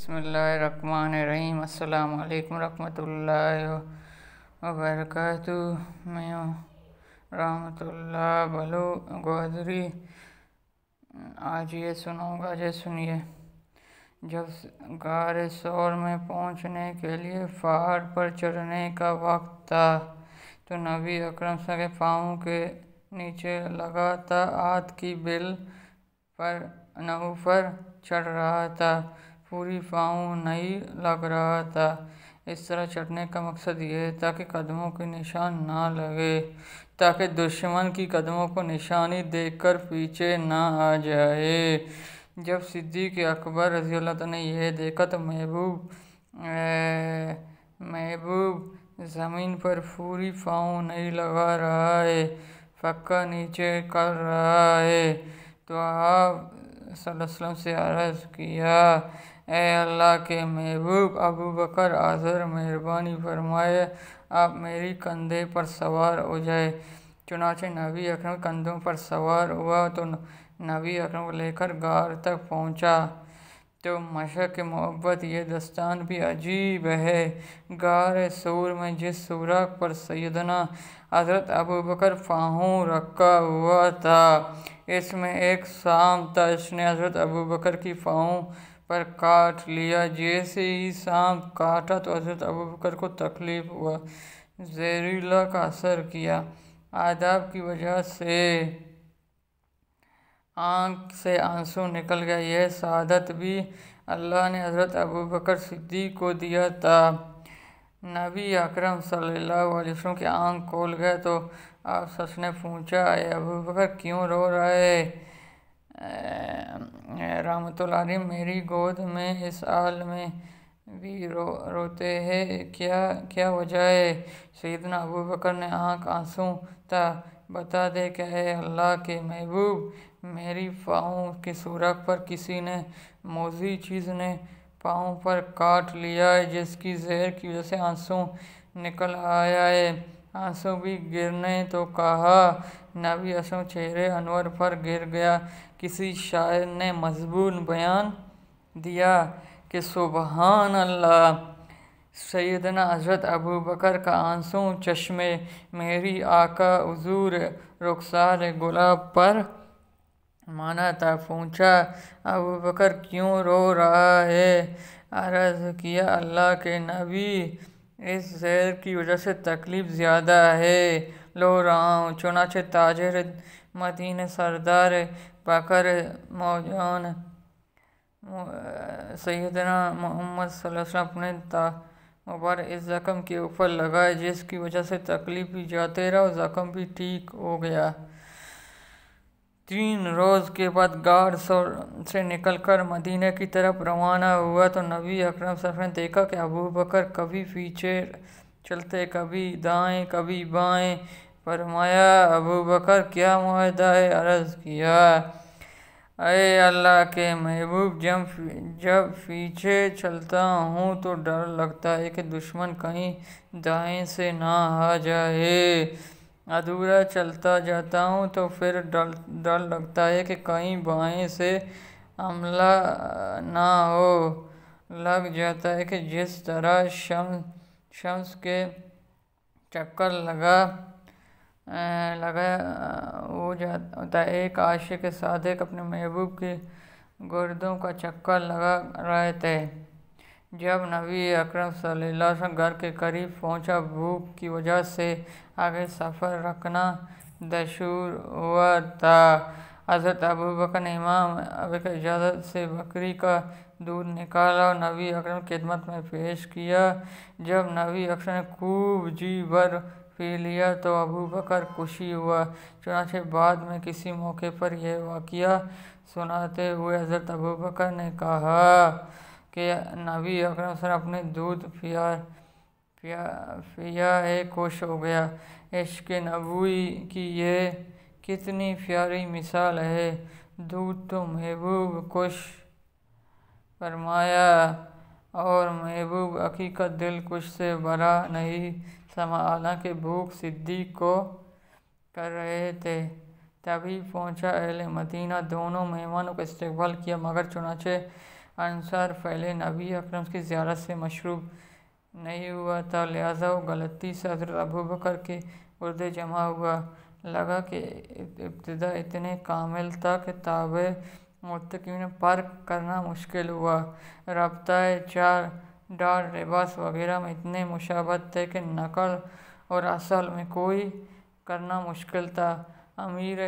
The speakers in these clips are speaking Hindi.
बसमीम अल्लाम वरहमल वबरक मैं रहमतुल्ला बलो गोदरी आज ये सुनाऊंगा जे सुनिए जब गार शोर में पहुंचने के लिए पहाड़ पर चढ़ने का वक्त था तो नबी अकरम के पाँव के नीचे लगा था हाथ की बिल पर नऊ पर चढ़ रहा था पूरी पाँव नहीं लग रहा था इस तरह चढ़ने का मकसद ये है ताकि कदमों के निशान ना लगे ताकि दुश्मन की कदमों को निशानी देखकर पीछे ना आ जाए जब सिद्दी के अकबर रजी अल्लाह ने यह देखा तो महबूब महबूब ज़मीन पर पूरी पाँव नहीं लगा रहा है पक्का नीचे कर रहा है तो आप वसल्लम से अर्ज़ किया अल्लाह के महबूब अबू बकर आज़र मेहरबानी फरमाए आप मेरी कंधे पर सवार हो जाए चुनाचे नबी अकरम कंधों पर सवार हुआ तो नबी अकरम को लेकर गार तक पहुंचा तो मशक मोहब्बत ये दस्तान भी अजीब है गार सूर में जिस सुराख पर सैदना हजरत अबू बकर फाहू रखा हुआ था इसमें एक शाम था इसने हजरत अबू बकर की फाहू पर काट लिया जैसे ही सांप काटा तो हजरत अबू बकर को तकलीफ हुआ जहरीला का असर किया आदाब की वजह से आंख से आंसू निकल गया यह सादत भी अल्लाह ने हज़रत अबू बकर सिद्दीक को दिया था नबी अकरम सल्लल्लाहु अलैहि वसल्लम की आंख खोल गए तो आप सच ने पूछा अबू बकर क्यों रो रहा है रामत मेरी गोद में इस हाल में भी रो रोते हैं क्या क्या वजह है सैदना अबू बकर ने आँख आंसू था बता दे क्या है अल्लाह के महबूब मेरी पाँव की सूरख पर किसी ने मोजी चीज़ ने पाँव पर काट लिया है जिसकी जहर की वजह से आंसू निकल आया है आंसू भी गिरने तो कहा नावियासों चेहरे अनवर पर गिर गया किसी शायर ने मजबून बयान दिया कि सुबहान अल्लाह सैदना हज़रत अबू बकर का आंसू चश्मे मेरी आका हजूर रुखसार गुलाब पर माना था पूछा अबू बकर क्यों रो रहा है अर्ज़ किया अल्लाह के नबी इस जहर की वजह से तकलीफ़ ज़्यादा है लो राम चुनाचे चुनाच ताजर मदीन सरदार बकर मौजान सैदना मोहम्मद अपने ता मुबारक इस ज़ख़म के ऊपर लगाए जिसकी वजह से तकलीफ़ भी जाते रहा और ज़ख़म भी ठीक हो गया तीन रोज़ के बाद गार से निकलकर मदीना की तरफ रवाना हुआ तो नबी अकरम सफ़र ने देखा कि अबू बकर कभी पीछे चलते कभी दाएं कभी बाएं फरमाया अबू बकर क्या माहदा है अर्ज़ किया अरे अल्लाह के महबूब जब जब पीछे चलता हूँ तो डर लगता है कि दुश्मन कहीं दाएं से ना आ जाए अधूरा चलता जाता हूँ तो फिर डर डर लगता है कि कहीं बाएं से हमला ना हो लग जाता है कि जिस तरह शम शम्स के चक्कर लगा लगा हो जाता है एक आशिक साधक अपने महबूब के गुर्दों का चक्कर लगा रहे थे जब नबी अकरम सल्लल्लाहु अलैहि वसल्लम घर के करीब पहुंचा भूख की वजह से आगे सफ़र रखना दशूर हुआ था हज़रत अबू बकर ने इमाम अब इजाज़त से बकरी का दूध निकाला और नबी अकरम खिदमत में पेश किया जब नबी अकरम ने खूब जी भर पी लिया तो अबू बकर खुशी हुआ चुनाचे बाद में किसी मौके पर यह वाक़ सुनाते हुए हज़रत अबू बकर ने कहा के नबी अक्रम सर अपने दूध पिया पिया पिया है खुश हो गया इश्क नबूई की ये कितनी प्यारी मिसाल है दूध तो महबूब खुश फरमाया और महबूब हकीकत दिल कुछ से भरा नहीं समा हालांकि भूख सिद्दी को कर रहे थे तभी पहुंचा अहल मदीना दोनों मेहमानों का इस्तेवाल किया मगर चुनाचे अंसार पहले नबी अक्रम की ज़्यारत से मशरूब नहीं हुआ था लिहाजा वो गलती से हजरत अबू बकर के गुर्दे जमा हुआ लगा कि इब्तदा इतने कामिल था कि ताब मतकिन पार करना मुश्किल हुआ रबता चार डार लिबास वगैरह में इतने मुशाबत थे कि नकल और असल में कोई करना मुश्किल था अमीर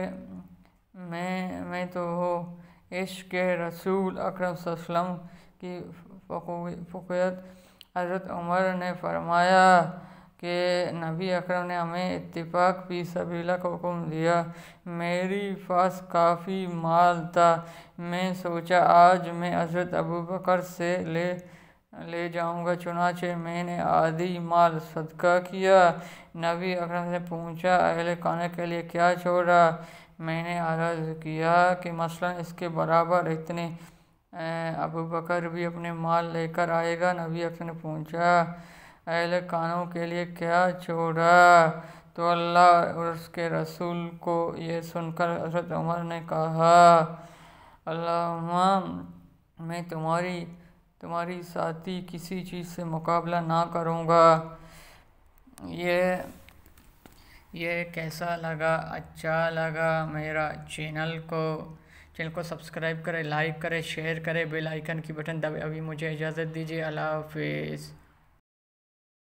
मैं मैं तो हो इश्क रसूल अक्रम की फ़कूत हज़रत उमर ने फरमाया कि नबी अकरम ने हमें इतफाक भी सबीला का हुक्म दिया मेरी पास काफ़ी माल था मैं सोचा आज मैं हज़रत अबू बकर से ले ले जाऊंगा चुनाचे मैंने आधी माल सदका किया नबी अकरम से पूछा अहले खाने के लिए क्या छोड़ा मैंने अर्ज़ किया कि मसलन इसके बराबर इतने अबू बकर भी अपने माल लेकर आएगा नबी अक्सर ने पूछा अहल कानों के लिए क्या छोड़ा तो अल्लाह और उसके रसूल को ये सुनकर हजरत उमर ने कहा अल्लाह मैं तुम्हारी तुम्हारी साथी किसी चीज़ से मुकाबला ना करूँगा ये ये कैसा लगा अच्छा लगा मेरा चैनल को चैनल को सब्सक्राइब करें लाइक करें शेयर करें बेल आइकन की बटन दबे अभी मुझे इजाज़त दीजिए अल्लाह हाफिज़